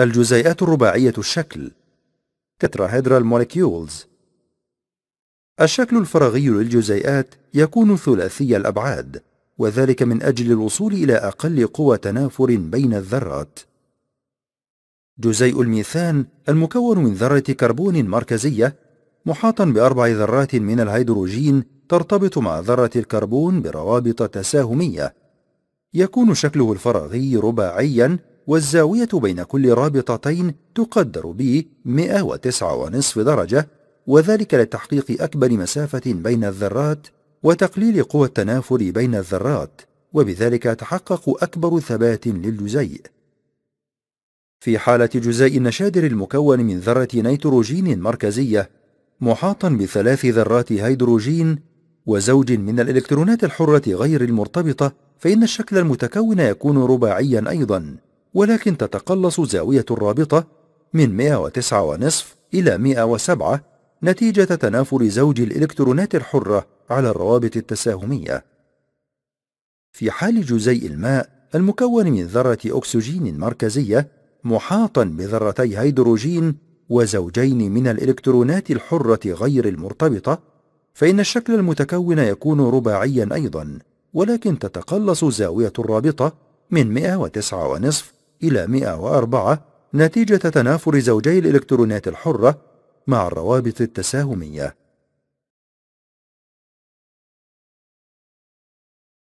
الجزيئات الرباعية الشكل تتراهيدرال موليكيولز الشكل الفراغي للجزيئات يكون ثلاثي الأبعاد وذلك من أجل الوصول إلى أقل قوى تنافر بين الذرات جزيء الميثان المكون من ذرة كربون مركزية محاطا بأربع ذرات من الهيدروجين ترتبط مع ذرة الكربون بروابط تساهمية يكون شكله الفراغي رباعيا والزاوية بين كل رابطتين تقدر ب 109.5 درجة وذلك لتحقيق أكبر مسافة بين الذرات وتقليل قوى التنافر بين الذرات وبذلك يتحقق أكبر ثبات للجزيء في حالة جزيء النشادر المكون من ذرة نيتروجين مركزية محاطا بثلاث ذرات هيدروجين وزوج من الإلكترونات الحرة غير المرتبطة فإن الشكل المتكون يكون رباعيا أيضا ولكن تتقلص زاوية الرابطة من 109.5 إلى 107 نتيجة تنافر زوج الإلكترونات الحرة على الروابط التساهمية. في حال جزيء الماء المكون من ذرة أكسجين مركزية محاطا بذرتي هيدروجين وزوجين من الإلكترونات الحرة غير المرتبطة، فإن الشكل المتكون يكون رباعيا أيضا، ولكن تتقلص زاوية الرابطة من 109.5 إلى 104 نتيجة تنافر زوجي الإلكترونات الحرة مع الروابط التساهمية